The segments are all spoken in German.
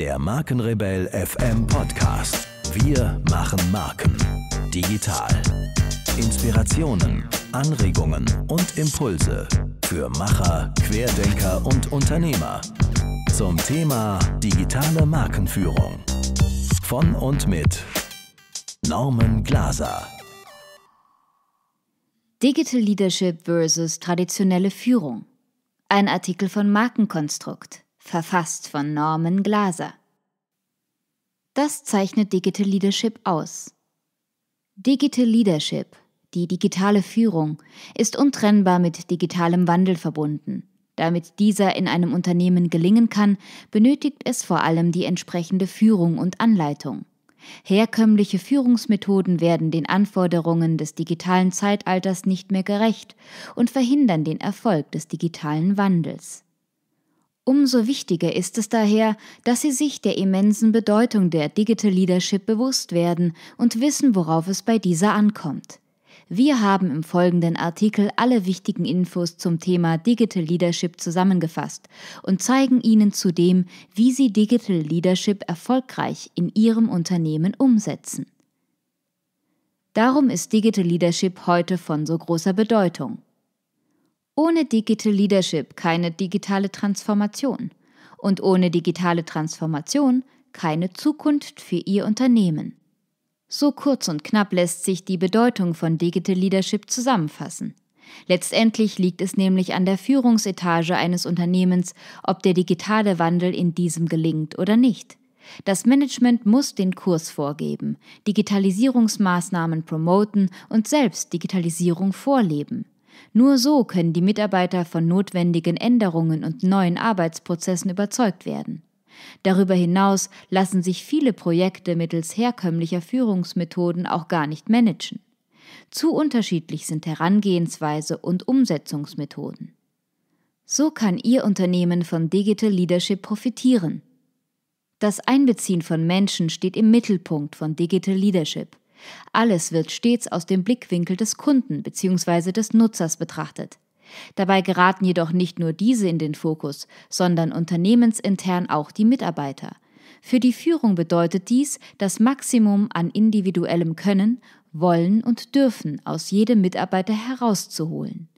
der Markenrebell FM Podcast. Wir machen Marken. Digital. Inspirationen, Anregungen und Impulse für Macher, Querdenker und Unternehmer. Zum Thema digitale Markenführung. Von und mit Norman Glaser. Digital Leadership versus traditionelle Führung. Ein Artikel von Markenkonstrukt verfasst von Norman Glaser. Das zeichnet Digital Leadership aus. Digital Leadership, die digitale Führung, ist untrennbar mit digitalem Wandel verbunden. Damit dieser in einem Unternehmen gelingen kann, benötigt es vor allem die entsprechende Führung und Anleitung. Herkömmliche Führungsmethoden werden den Anforderungen des digitalen Zeitalters nicht mehr gerecht und verhindern den Erfolg des digitalen Wandels. Umso wichtiger ist es daher, dass Sie sich der immensen Bedeutung der Digital Leadership bewusst werden und wissen, worauf es bei dieser ankommt. Wir haben im folgenden Artikel alle wichtigen Infos zum Thema Digital Leadership zusammengefasst und zeigen Ihnen zudem, wie Sie Digital Leadership erfolgreich in Ihrem Unternehmen umsetzen. Darum ist Digital Leadership heute von so großer Bedeutung. Ohne Digital Leadership keine digitale Transformation und ohne digitale Transformation keine Zukunft für Ihr Unternehmen. So kurz und knapp lässt sich die Bedeutung von Digital Leadership zusammenfassen. Letztendlich liegt es nämlich an der Führungsetage eines Unternehmens, ob der digitale Wandel in diesem gelingt oder nicht. Das Management muss den Kurs vorgeben, Digitalisierungsmaßnahmen promoten und selbst Digitalisierung vorleben. Nur so können die Mitarbeiter von notwendigen Änderungen und neuen Arbeitsprozessen überzeugt werden. Darüber hinaus lassen sich viele Projekte mittels herkömmlicher Führungsmethoden auch gar nicht managen. Zu unterschiedlich sind Herangehensweise und Umsetzungsmethoden. So kann Ihr Unternehmen von Digital Leadership profitieren. Das Einbeziehen von Menschen steht im Mittelpunkt von Digital Leadership. Alles wird stets aus dem Blickwinkel des Kunden bzw. des Nutzers betrachtet. Dabei geraten jedoch nicht nur diese in den Fokus, sondern unternehmensintern auch die Mitarbeiter. Für die Führung bedeutet dies, das Maximum an individuellem Können, Wollen und Dürfen aus jedem Mitarbeiter herauszuholen.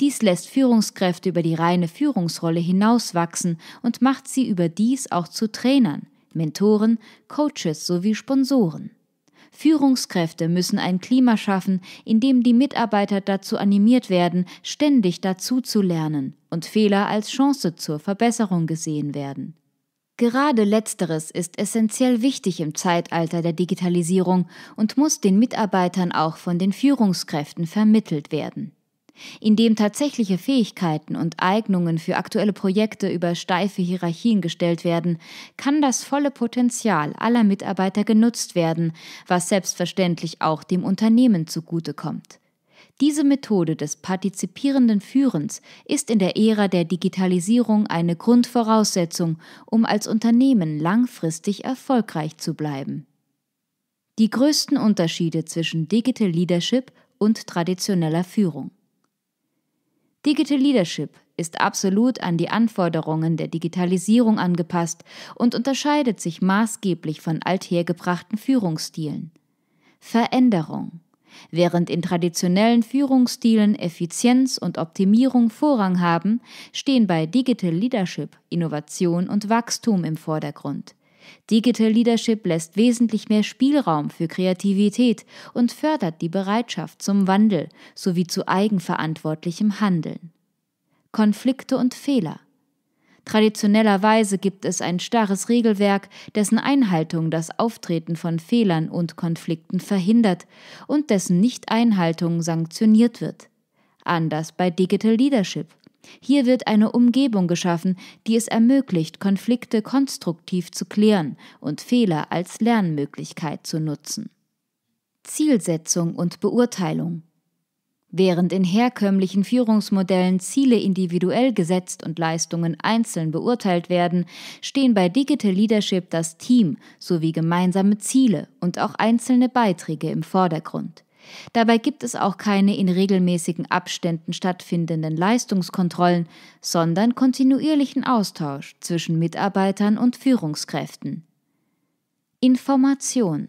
Dies lässt Führungskräfte über die reine Führungsrolle hinauswachsen und macht sie überdies auch zu Trainern, Mentoren, Coaches sowie Sponsoren. Führungskräfte müssen ein Klima schaffen, in dem die Mitarbeiter dazu animiert werden, ständig dazuzulernen und Fehler als Chance zur Verbesserung gesehen werden. Gerade letzteres ist essentiell wichtig im Zeitalter der Digitalisierung und muss den Mitarbeitern auch von den Führungskräften vermittelt werden in dem tatsächliche Fähigkeiten und Eignungen für aktuelle Projekte über steife Hierarchien gestellt werden, kann das volle Potenzial aller Mitarbeiter genutzt werden, was selbstverständlich auch dem Unternehmen zugutekommt. Diese Methode des partizipierenden Führens ist in der Ära der Digitalisierung eine Grundvoraussetzung, um als Unternehmen langfristig erfolgreich zu bleiben. Die größten Unterschiede zwischen Digital Leadership und traditioneller Führung. Digital Leadership ist absolut an die Anforderungen der Digitalisierung angepasst und unterscheidet sich maßgeblich von althergebrachten Führungsstilen. Veränderung. Während in traditionellen Führungsstilen Effizienz und Optimierung Vorrang haben, stehen bei Digital Leadership Innovation und Wachstum im Vordergrund. Digital Leadership lässt wesentlich mehr Spielraum für Kreativität und fördert die Bereitschaft zum Wandel sowie zu eigenverantwortlichem Handeln. Konflikte und Fehler. Traditionellerweise gibt es ein starres Regelwerk, dessen Einhaltung das Auftreten von Fehlern und Konflikten verhindert und dessen Nichteinhaltung sanktioniert wird. Anders bei Digital Leadership. Hier wird eine Umgebung geschaffen, die es ermöglicht, Konflikte konstruktiv zu klären und Fehler als Lernmöglichkeit zu nutzen. Zielsetzung und Beurteilung Während in herkömmlichen Führungsmodellen Ziele individuell gesetzt und Leistungen einzeln beurteilt werden, stehen bei Digital Leadership das Team sowie gemeinsame Ziele und auch einzelne Beiträge im Vordergrund. Dabei gibt es auch keine in regelmäßigen Abständen stattfindenden Leistungskontrollen, sondern kontinuierlichen Austausch zwischen Mitarbeitern und Führungskräften. Information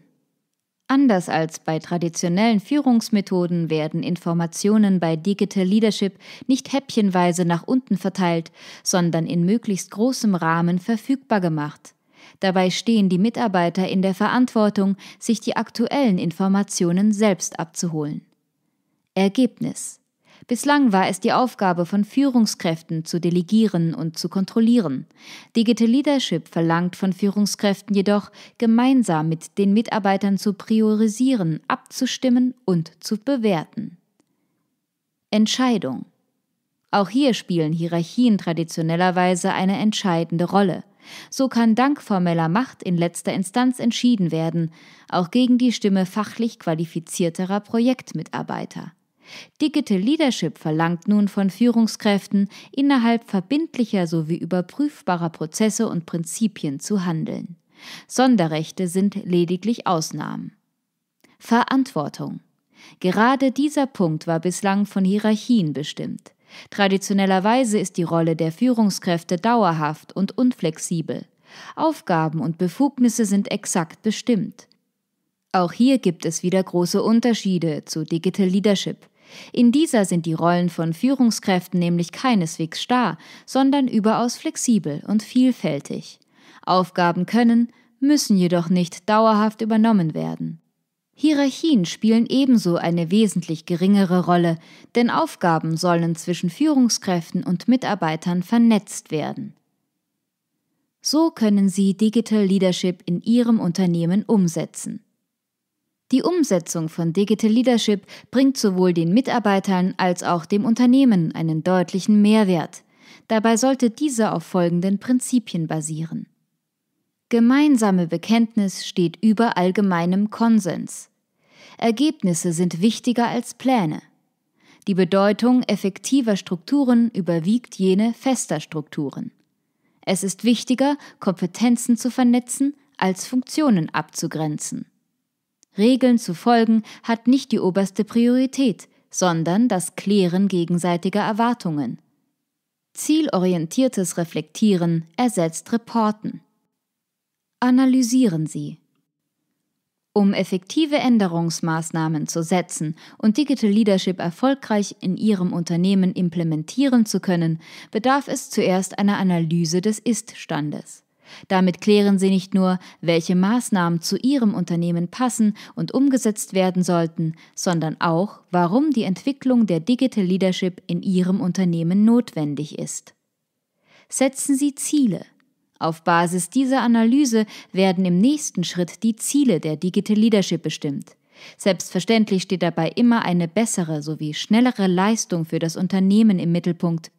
Anders als bei traditionellen Führungsmethoden werden Informationen bei Digital Leadership nicht häppchenweise nach unten verteilt, sondern in möglichst großem Rahmen verfügbar gemacht. Dabei stehen die Mitarbeiter in der Verantwortung, sich die aktuellen Informationen selbst abzuholen. Ergebnis. Bislang war es die Aufgabe von Führungskräften zu delegieren und zu kontrollieren. Digital Leadership verlangt von Führungskräften jedoch, gemeinsam mit den Mitarbeitern zu priorisieren, abzustimmen und zu bewerten. Entscheidung. Auch hier spielen Hierarchien traditionellerweise eine entscheidende Rolle. So kann dank formeller Macht in letzter Instanz entschieden werden, auch gegen die Stimme fachlich qualifizierterer Projektmitarbeiter. Digital Leadership verlangt nun von Führungskräften, innerhalb verbindlicher sowie überprüfbarer Prozesse und Prinzipien zu handeln. Sonderrechte sind lediglich Ausnahmen. Verantwortung. Gerade dieser Punkt war bislang von Hierarchien bestimmt. Traditionellerweise ist die Rolle der Führungskräfte dauerhaft und unflexibel. Aufgaben und Befugnisse sind exakt bestimmt. Auch hier gibt es wieder große Unterschiede zu Digital Leadership. In dieser sind die Rollen von Führungskräften nämlich keineswegs starr, sondern überaus flexibel und vielfältig. Aufgaben können, müssen jedoch nicht dauerhaft übernommen werden. Hierarchien spielen ebenso eine wesentlich geringere Rolle, denn Aufgaben sollen zwischen Führungskräften und Mitarbeitern vernetzt werden. So können Sie Digital Leadership in Ihrem Unternehmen umsetzen. Die Umsetzung von Digital Leadership bringt sowohl den Mitarbeitern als auch dem Unternehmen einen deutlichen Mehrwert. Dabei sollte diese auf folgenden Prinzipien basieren. Gemeinsame Bekenntnis steht über allgemeinem Konsens. Ergebnisse sind wichtiger als Pläne. Die Bedeutung effektiver Strukturen überwiegt jene fester Strukturen. Es ist wichtiger, Kompetenzen zu vernetzen, als Funktionen abzugrenzen. Regeln zu folgen hat nicht die oberste Priorität, sondern das Klären gegenseitiger Erwartungen. Zielorientiertes Reflektieren ersetzt Reporten. Analysieren Sie. Um effektive Änderungsmaßnahmen zu setzen und Digital Leadership erfolgreich in Ihrem Unternehmen implementieren zu können, bedarf es zuerst einer Analyse des Ist-Standes. Damit klären Sie nicht nur, welche Maßnahmen zu Ihrem Unternehmen passen und umgesetzt werden sollten, sondern auch, warum die Entwicklung der Digital Leadership in Ihrem Unternehmen notwendig ist. Setzen Sie Ziele. Auf Basis dieser Analyse werden im nächsten Schritt die Ziele der Digital Leadership bestimmt. Selbstverständlich steht dabei immer eine bessere sowie schnellere Leistung für das Unternehmen im Mittelpunkt.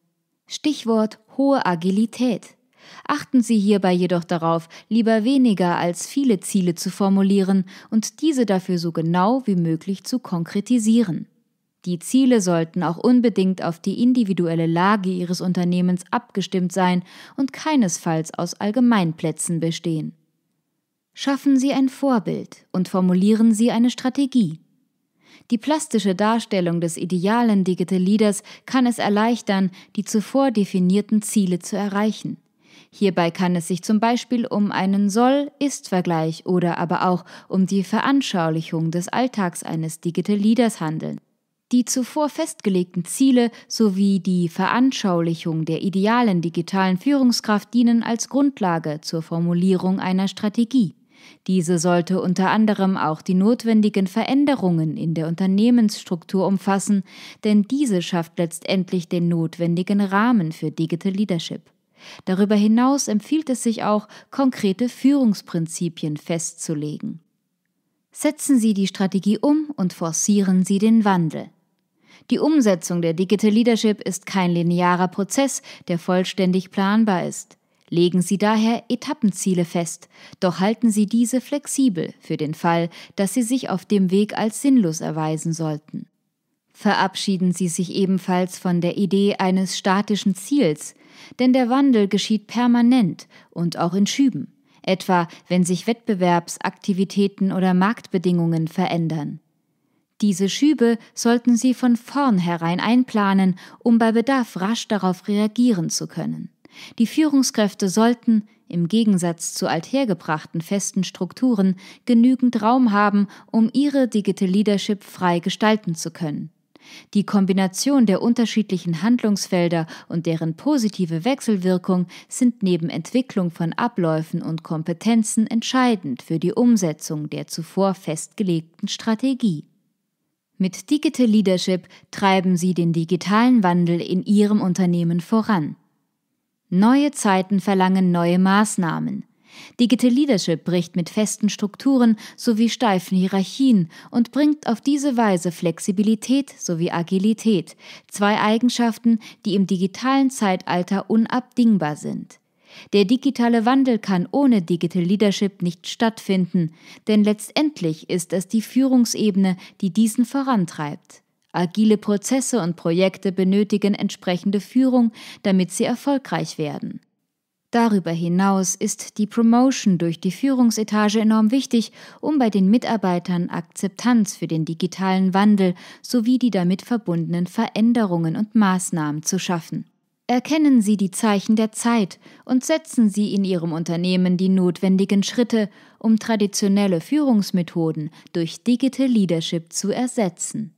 Stichwort hohe Agilität. Achten Sie hierbei jedoch darauf, lieber weniger als viele Ziele zu formulieren und diese dafür so genau wie möglich zu konkretisieren. Die Ziele sollten auch unbedingt auf die individuelle Lage Ihres Unternehmens abgestimmt sein und keinesfalls aus Allgemeinplätzen bestehen. Schaffen Sie ein Vorbild und formulieren Sie eine Strategie. Die plastische Darstellung des idealen Digital Leaders kann es erleichtern, die zuvor definierten Ziele zu erreichen. Hierbei kann es sich zum Beispiel um einen Soll-Ist-Vergleich oder aber auch um die Veranschaulichung des Alltags eines Digital Leaders handeln. Die zuvor festgelegten Ziele sowie die Veranschaulichung der idealen digitalen Führungskraft dienen als Grundlage zur Formulierung einer Strategie. Diese sollte unter anderem auch die notwendigen Veränderungen in der Unternehmensstruktur umfassen, denn diese schafft letztendlich den notwendigen Rahmen für Digital Leadership. Darüber hinaus empfiehlt es sich auch, konkrete Führungsprinzipien festzulegen. Setzen Sie die Strategie um und forcieren Sie den Wandel. Die Umsetzung der Digital Leadership ist kein linearer Prozess, der vollständig planbar ist. Legen Sie daher Etappenziele fest, doch halten Sie diese flexibel für den Fall, dass sie sich auf dem Weg als sinnlos erweisen sollten. Verabschieden Sie sich ebenfalls von der Idee eines statischen Ziels, denn der Wandel geschieht permanent und auch in Schüben, etwa wenn sich Wettbewerbsaktivitäten oder Marktbedingungen verändern. Diese Schübe sollten Sie von vornherein einplanen, um bei Bedarf rasch darauf reagieren zu können. Die Führungskräfte sollten, im Gegensatz zu althergebrachten festen Strukturen, genügend Raum haben, um ihre Digital Leadership frei gestalten zu können. Die Kombination der unterschiedlichen Handlungsfelder und deren positive Wechselwirkung sind neben Entwicklung von Abläufen und Kompetenzen entscheidend für die Umsetzung der zuvor festgelegten Strategie. Mit Digital Leadership treiben sie den digitalen Wandel in ihrem Unternehmen voran. Neue Zeiten verlangen neue Maßnahmen. Digital Leadership bricht mit festen Strukturen sowie steifen Hierarchien und bringt auf diese Weise Flexibilität sowie Agilität, zwei Eigenschaften, die im digitalen Zeitalter unabdingbar sind. Der digitale Wandel kann ohne Digital Leadership nicht stattfinden, denn letztendlich ist es die Führungsebene, die diesen vorantreibt. Agile Prozesse und Projekte benötigen entsprechende Führung, damit sie erfolgreich werden. Darüber hinaus ist die Promotion durch die Führungsetage enorm wichtig, um bei den Mitarbeitern Akzeptanz für den digitalen Wandel sowie die damit verbundenen Veränderungen und Maßnahmen zu schaffen. Erkennen Sie die Zeichen der Zeit und setzen Sie in Ihrem Unternehmen die notwendigen Schritte, um traditionelle Führungsmethoden durch Digital Leadership zu ersetzen.